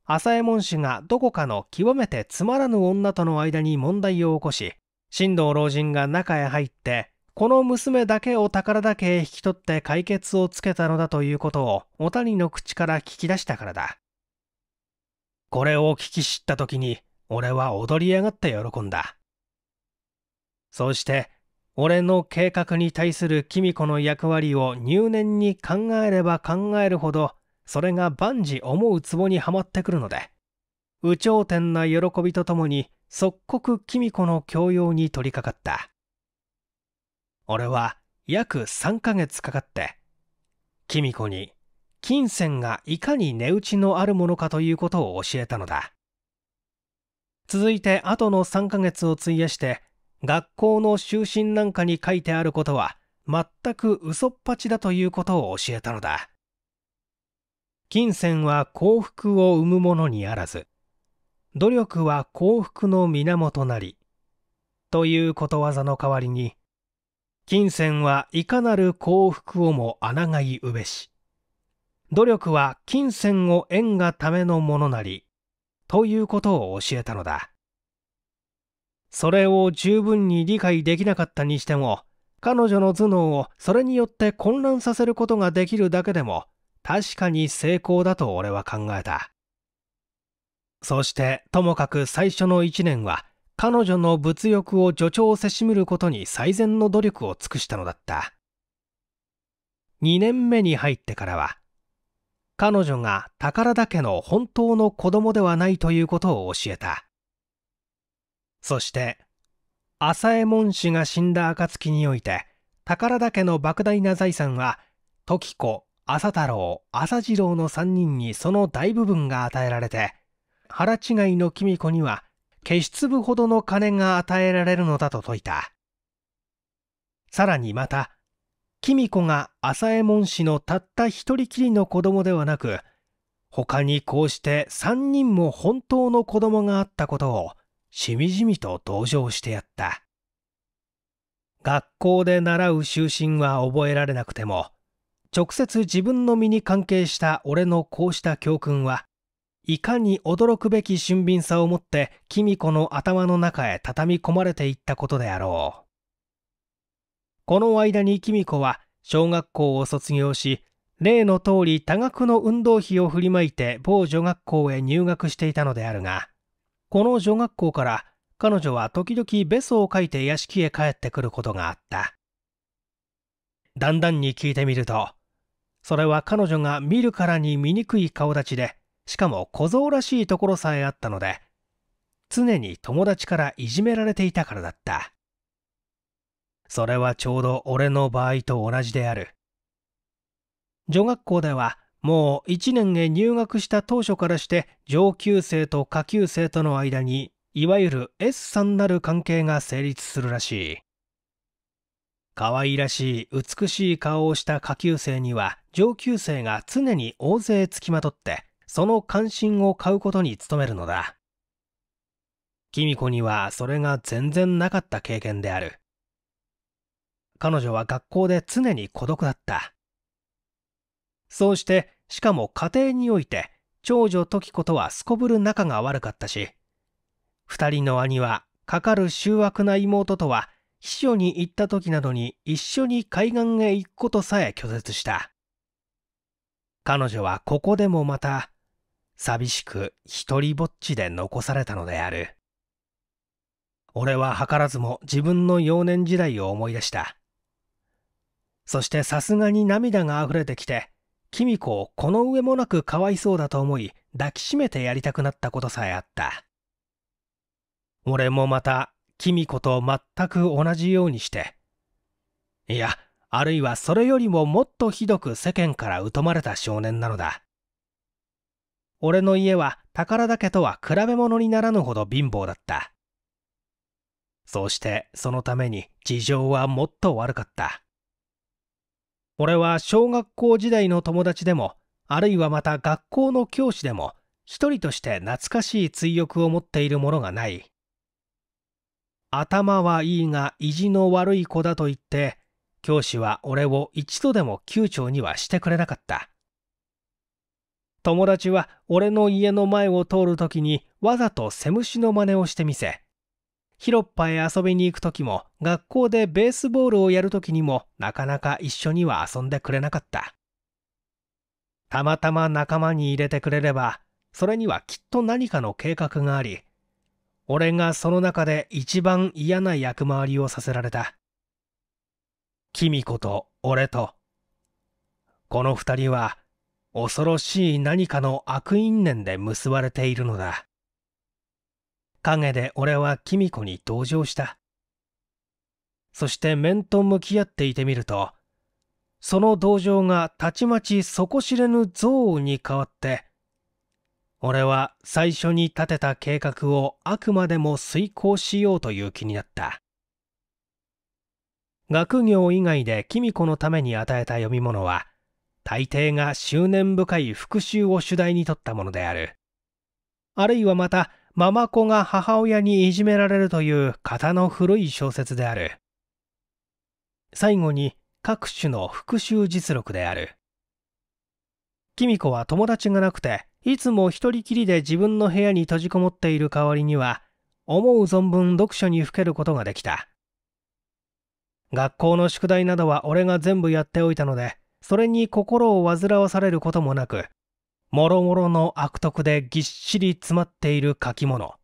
朝右衛門氏がどこかの極めてつまらぬ女との間に問題を起こし、新藤老人が中へ入ってこの娘だけを宝だけへ引き取って解決をつけたのだということをお谷の口から聞き出したからだ。これを聞き知った時に俺は踊り上がって喜んだ。そうして俺の計画に対するキミ子の役割を入念に考えれば考えるほどそれが万事思う壺にはまってくるので有頂天な喜びとともに即刻キミ子の教養に取り掛かった。俺は約3ヶ月かかって、キミコに金銭がいかに値打ちのあるものかということを教えたのだ。続いて後の3ヶ月を費やして、学校の就寝なんかに書いてあることは全く嘘っぱちだということを教えたのだ。金銭は幸福を生むものにあらず、努力は幸福の源なり、ということわざの代わりに、金銭はいかなる幸福をもあながいうべし。努力は金銭を縁がためのものなり、ということを教えたのだ。それを十分に理解できなかったにしても、彼女の頭脳をそれによって混乱させることができるだけでも、確かに成功だと俺は考えた。そして、ともかく最初の一年は、彼女の物欲を助長せしむることに最善の努力を尽くしたのだった。2年目に入ってからは、彼女が宝田家の本当の子供ではないということを教えた。そして、浅右衛門氏が死んだ暁において、宝田家の莫大な財産は、時子、浅太郎、浅次郎の3人にその大部分が与えられて、腹違いの公子には消し粒ほどの金が与えられるのだと説いた。さらにまた、公子が朝右衛門氏のたった一人きりの子供ではなく、他にこうして三人も本当の子供があったことを、しみじみと同情してやった。学校で習う囚人は覚えられなくても、直接自分の身に関係した俺のこうした教訓は、いかに驚くべき俊敏さを持って公子の頭の中へ畳み込まれていったことであろうこの間に公子は小学校を卒業し例の通り多額の運動費を振りまいて某女学校へ入学していたのであるがこの女学校から彼女は時々ベソを書いて屋敷へ帰ってくることがあっただんだんに聞いてみるとそれは彼女が見るからに醜い顔立ちでしかも小僧らしいところさえあったので、常に友達からいじめられていたからだった。それはちょうど俺の場合と同じである。女学校ではもう1年へ入学した当初からして上級生と下級生との間にいわゆる S さんなる関係が成立するらしい。可愛らしい美しい顔をした下級生には上級生が常に大勢つきまとってその関心を買うことに努めるのだ。キミコにはそれが全然なかった経験である。彼女は学校で常に孤独だった。そうして、しかも家庭において、長女時子とはすこぶる仲が悪かったし、二人の兄は、かかる醜悪な妹とは、秘書に行った時などに一緒に海岸へ行くことさえ拒絶した。彼女はここでもまた寂しく一りぼっちで残されたのである。俺は図らずも自分の幼年時代を思い出した。そしてさすがに涙が溢れてきて、公子をこの上もなくかわいそうだと思い抱きしめてやりたくなったことさえあった。俺もまた、公子と全く同じようにして、いや、あるいはそれよりももっとひどく世間から疎まれた少年なのだ。俺の家は宝田家とは比べ物にならぬほど貧乏だった。そうしてそのために事情はもっと悪かった。俺は小学校時代の友達でも、あるいはまた学校の教師でも、一人として懐かしい追憶を持っているものがない。頭はいいが意地の悪い子だと言って、教師は俺を一度でも宮長にはしてくれなかった。友達は俺の家の前を通るときにわざとセムシの真似をしてみせ、広っぱへ遊びに行くときも学校でベースボールをやるときにもなかなか一緒には遊んでくれなかった。たまたま仲間に入れてくれれば、それにはきっと何かの計画があり、俺がその中で一番嫌な役回りをさせられた。キミコと俺と。この二人は恐ろしい何かの悪因縁で結ばれているのだ。陰で俺はキミコに同情した。そして面と向き合っていてみると、その同情がたちまち底知れぬ憎悪に変わって、俺は最初に立てた計画をあくまでも遂行しようという気になった。学業以外でキミコのために与えた読み物は、大抵が執念深い復讐を主題にとったものである。あるいはまた、ママ子が母親にいじめられるという型の古い小説である。最後に、各種の復讐実録である。キミコは友達がなくて、いつも一人きりで自分の部屋に閉じこもっている代わりには、思う存分読書にふけることができた。学校の宿題などは俺が全部やっておいたので、それに心を煩わされることもなくもろもろの悪徳でぎっしり詰まっている書き物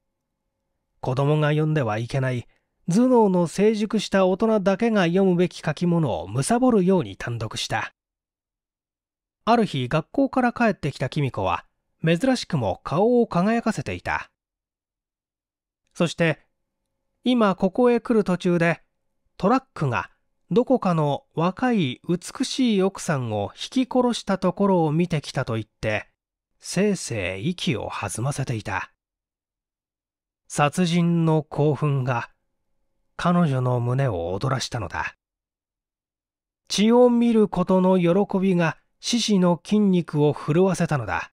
子供が読んではいけない頭脳の成熟した大人だけが読むべき書き物をむさぼるように単独したある日学校から帰ってきた公子は珍しくも顔を輝かせていたそして今ここへ来る途中でトラックがどこかの若い美しい奥さんを引き殺したところを見てきたと言って、せいせい息を弾ませていた。殺人の興奮が彼女の胸を躍らしたのだ。血を見ることの喜びが獅子の筋肉を震わせたのだ。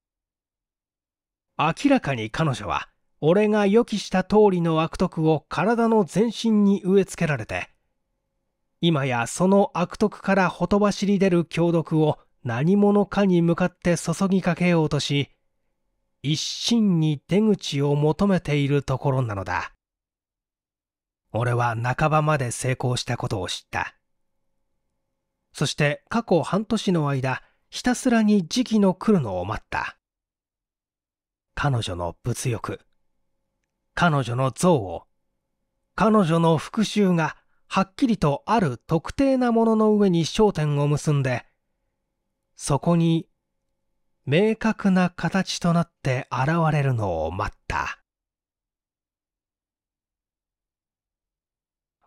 明らかに彼女は俺が予期した通りの悪徳を体の全身に植え付けられて今やその悪徳からほとばしり出る強毒を何者かに向かって注ぎかけようとし、一心に出口を求めているところなのだ。俺は半ばまで成功したことを知った。そして過去半年の間、ひたすらに時期の来るのを待った。彼女の物欲、彼女の憎悪、彼女の復讐がはっきりとある特定なものの上に焦点を結んで、そこに明確な形となって現れるのを待った。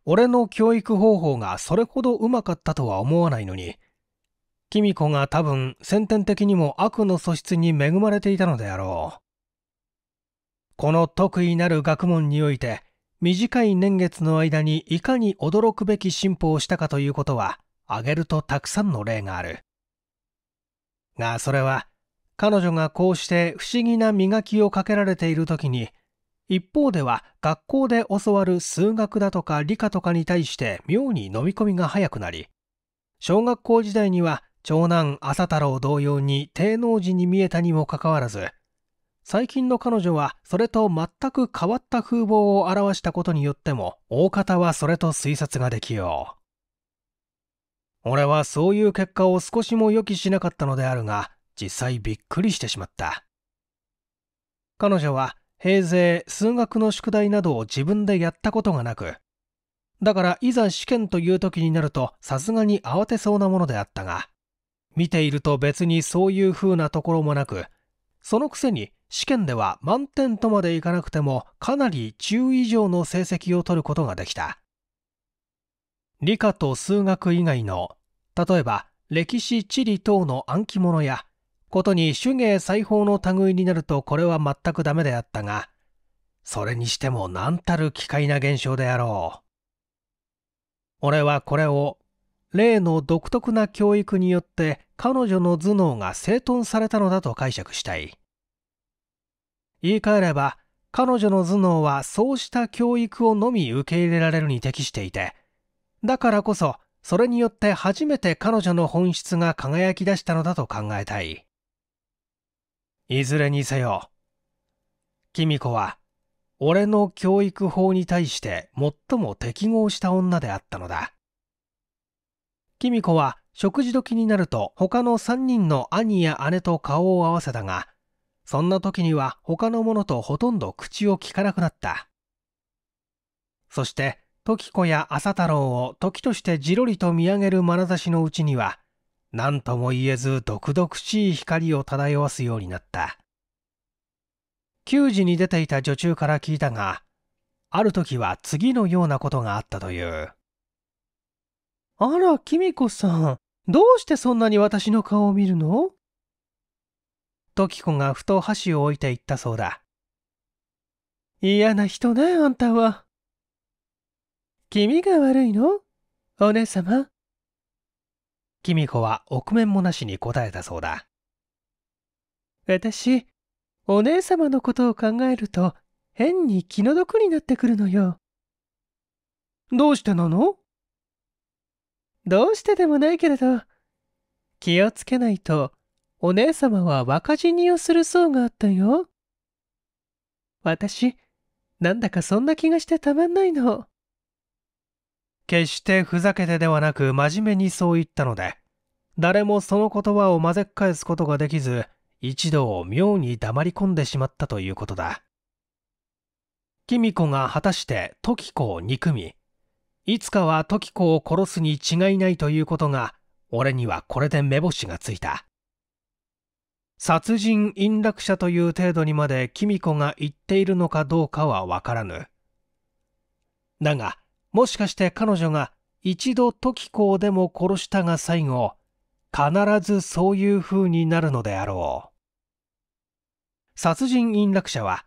俺の教育方法がそれほどうまかったとは思わないのに、キミコが多分先天的にも悪の素質に恵まれていたのであろう。この得意なる学問において、短い年月の間にいかに驚くべき進歩をしたかということは挙げるとたくさんの例があるがそれは彼女がこうして不思議な磨きをかけられている時に一方では学校で教わる数学だとか理科とかに対して妙に飲み込みが早くなり小学校時代には長男浅太郎同様に低能寺に見えたにもかかわらず最近の彼女はそれと全く変わった風貌を表したことによっても大方はそれと推察ができよう俺はそういう結果を少しも予期しなかったのであるが実際びっくりしてしまった彼女は平成数学の宿題などを自分でやったことがなくだからいざ試験という時になるとさすがに慌てそうなものであったが見ていると別にそういう風なところもなくそのくせに試験では満点とまでいかなくてもかなり中以上の成績を取ることができた。理科と数学以外の、例えば歴史、地理等の暗記物や、ことに手芸裁縫の類になるとこれは全くダメであったが、それにしても何たる奇怪な現象であろう。俺はこれを、例の独特な教育によって彼女の頭脳が整頓されたのだと解釈したい。言い換えれば彼女の頭脳はそうした教育をのみ受け入れられるに適していてだからこそそれによって初めて彼女の本質が輝き出したのだと考えたいいずれにせよキミコは俺の教育法に対して最も適合した女であったのだキミコは食事時になると他の3人の兄や姉と顔を合わせたがそんな時には他のものとほとんど口をきかなくなった。そして、時子や朝太郎を時としてじろりと見上げる眼差しのうちには、何とも言えず毒々しい光を漂わすようになった。給仕に出ていた女中から聞いたが、ある時は次のようなことがあったという。あら、き子さん、どうしてそんなに私の顔を見るの時子がふと箸を置いていったそうだ。嫌な人ね、あんたは。気味が悪いのお姉様。キミ子は臆面もなしに答えたそうだ。私、お姉様のことを考えると変に気の毒になってくるのよ。どうしてなのどうしてでもないけれど、気をつけないとお姉様は若死にをする層があったよ。私、なんだかそんな気がしてたまんないの。決してふざけてではなく真面目にそう言ったので、誰もその言葉を混ぜ返すことができず、一度妙に黙り込んでしまったということだ。キミコが果たして時子を憎み、いつかは時子を殺すに違いないということが、俺にはこれで目星がついた。殺人隠落者という程度にまでキミコが言っているのかどうかはわからぬ。だが、もしかして彼女が一度時子をでも殺したが最後、必ずそういう風になるのであろう。殺人隠落者は、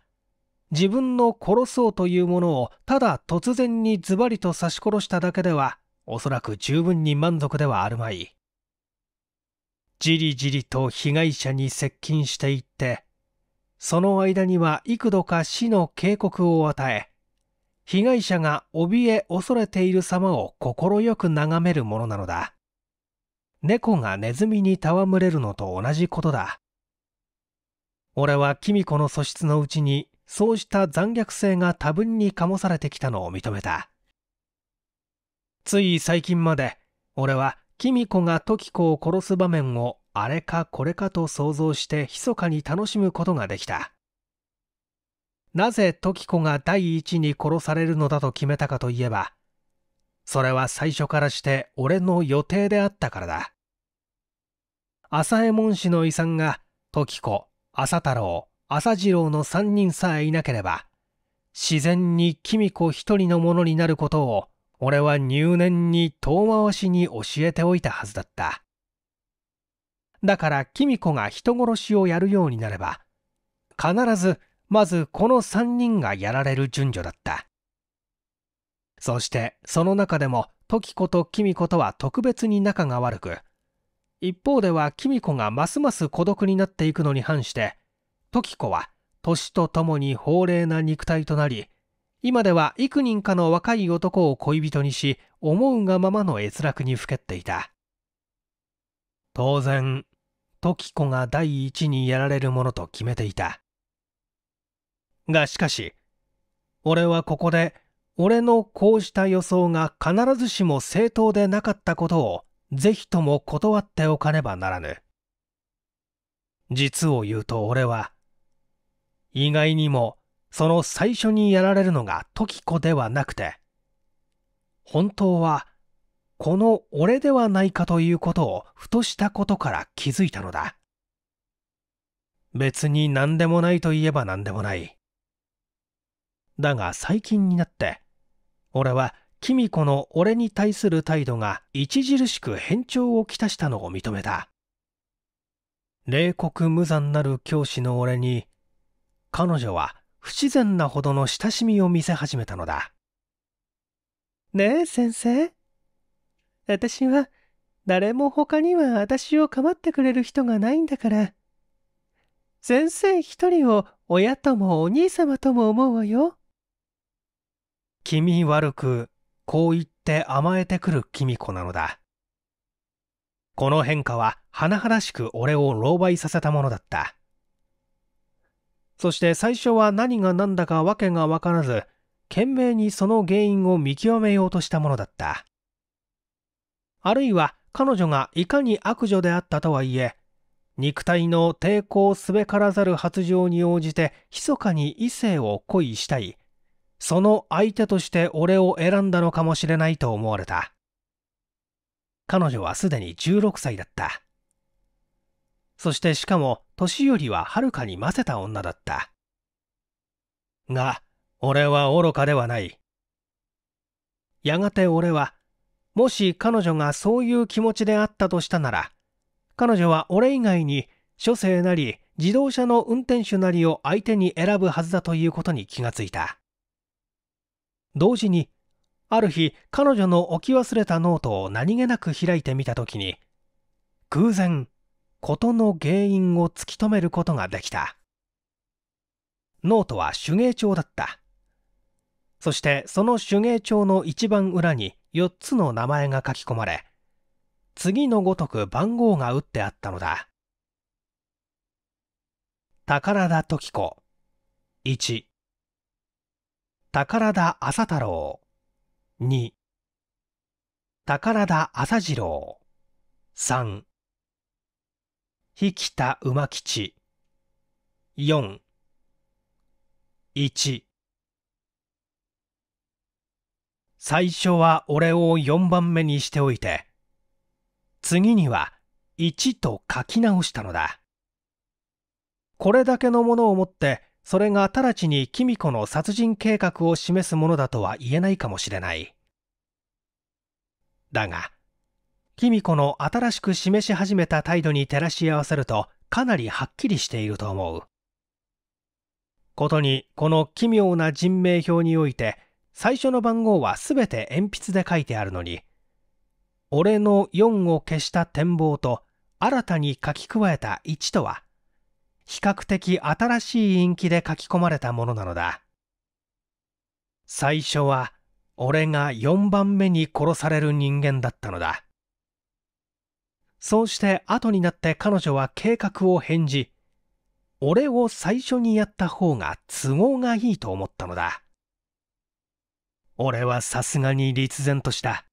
自分の殺そうというものをただ突然にズバリと刺し殺しただけでは、おそらく十分に満足ではあるまい。じりじりと被害者に接近していって、その間には幾度か死の警告を与え、被害者が怯え恐れている様を快く眺めるものなのだ。猫がネズミに戯れるのと同じことだ。俺はキミコの素質のうちに、そうした残虐性が多分に醸されてきたのを認めた。つい最近まで、俺はキミコがトキコを殺す場面をあれかこれかと想像して密かに楽しむことができたなぜトキコが第一に殺されるのだと決めたかといえばそれは最初からして俺の予定であったからだ朝右衛門氏の遺産が時子朝太郎朝次郎の3人さえいなければ自然に公子一人のものになることを俺は入念に遠回しに教えておいたはずだった。だからキミコが人殺しをやるようになれば、必ずまずこの3人がやられる順序だった。そしてその中でも時子とキミコとは特別に仲が悪く、一方ではキミコがますます孤独になっていくのに反して、時子は年とともに法令な肉体となり、今では幾人かの若い男を恋人にし思うがままの閲楽にふけっていた当然時子が第一にやられるものと決めていたがしかし俺はここで俺のこうした予想が必ずしも正当でなかったことをぜひとも断っておかねばならぬ実を言うと俺は意外にもその最初にやられるのが時子ではなくて、本当は、この俺ではないかということをふとしたことから気づいたのだ。別に何でもないといえば何でもない。だが最近になって、俺はキミコの俺に対する態度が著しく変調をきたしたのを認めた。冷酷無残なる教師の俺に、彼女は不自然なほどの親しみを見せ始めたのだ。ねえ先生。私は誰も他には私を構ってくれる人がないんだから。先生一人を親ともお兄様とも思うわよ。気味悪く、こう言って甘えてくる公子なのだ。この変化は甚だしく俺を狼狽させたものだった。そして最初は何が何だか訳が分からず、懸命にその原因を見極めようとしたものだった。あるいは彼女がいかに悪女であったとはいえ、肉体の抵抗すべからざる発情に応じて密かに異性を恋したい。その相手として俺を選んだのかもしれないと思われた。彼女はすでに16歳だった。そしてしかも年よりははるかにませた女だった。が、俺は愚かではない。やがて俺は、もし彼女がそういう気持ちであったとしたなら、彼女は俺以外に書生なり自動車の運転手なりを相手に選ぶはずだということに気がついた。同時に、ある日彼女の置き忘れたノートを何気なく開いてみたときに、偶然事の原因を突き止めることができた。ノートは手芸帳だった。そしてその手芸帳の一番裏に4つの名前が書き込まれ、次のごとく番号が打ってあったのだ。宝田時子1宝田朝太郎2宝田朝次郎3引田馬吉4 1最初は俺を4番目にしておいて次には1と書き直したのだこれだけのものを持ってそれが直ちに公子の殺人計画を示すものだとは言えないかもしれないだが卑弥の新しく示し始めた態度に照らし合わせるとかなりはっきりしていると思う。ことにこの奇妙な人名表において最初の番号は全て鉛筆で書いてあるのに俺の4を消した展望と新たに書き加えた1とは比較的新しい陰気で書き込まれたものなのだ最初は俺が4番目に殺される人間だったのだそうして後になって彼女は計画を返事。俺を最初にやった方が都合がいいと思ったのだ。俺はさすがに立然とした。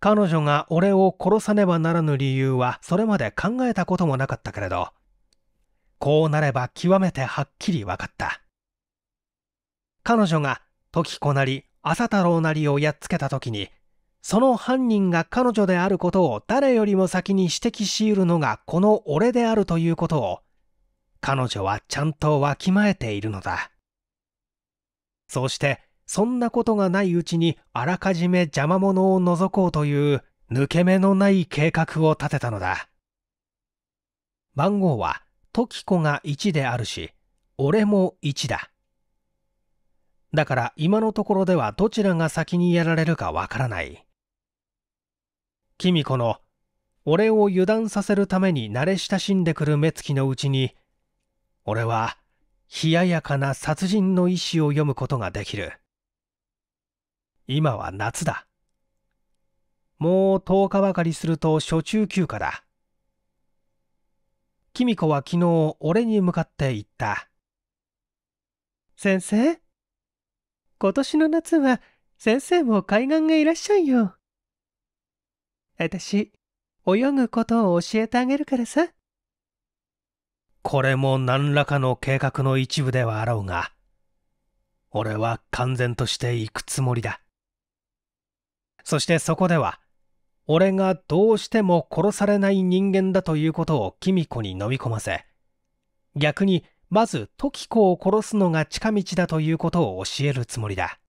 彼女が俺を殺さねばならぬ理由はそれまで考えたこともなかったけれど、こうなれば極めてはっきり分かった。彼女が時子なり浅太郎なりをやっつけた時にその犯人が彼女であることを誰よりも先に指摘し得るのがこの俺であるということを彼女はちゃんとわきまえているのだそうしてそんなことがないうちにあらかじめ邪魔者を除こうという抜け目のない計画を立てたのだ番号は時子が1であるし俺も1だだから今のところではどちらが先にやられるかわからないキミコの俺を油断させるために慣れ親しんでくる目つきのうちに俺は冷ややかな殺人の意志を読むことができる今は夏だもう10日ばかりすると初中休暇だキミコは昨日俺に向かって言った先生今年の夏は先生も海岸へいらっしゃいよ。私、泳ぐことを教えてあげるからさ。これも何らかの計画の一部ではあろうが、俺は完全として行くつもりだ。そしてそこでは、俺がどうしても殺されない人間だということをキミコに飲み込ませ、逆にまずトキコを殺すのが近道だということを教えるつもりだ。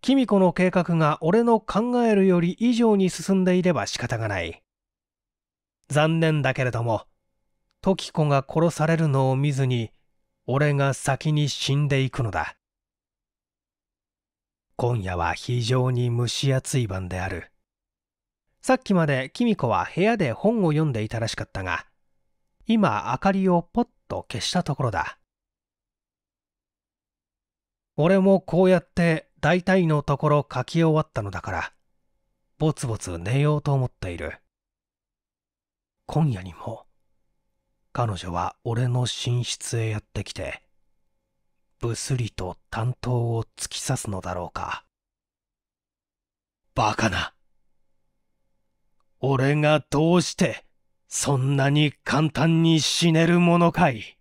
キミコの計画が俺の考えるより以上に進んでいれば仕方がない。残念だけれども、トキコが殺されるのを見ずに、俺が先に死んでいくのだ。今夜は非常に蒸し暑い晩である。さっきまでキミコは部屋で本を読んでいたらしかったが、今明かりをポッと消したところだ。俺もこうやって大体のところ書き終わったのだから、ぼつぼつ寝ようと思っている。今夜にも、彼女は俺の寝室へやってきて、ぶすりと担当を突き刺すのだろうか。バカな。俺がどうして、そんなに簡単に死ねるものかい。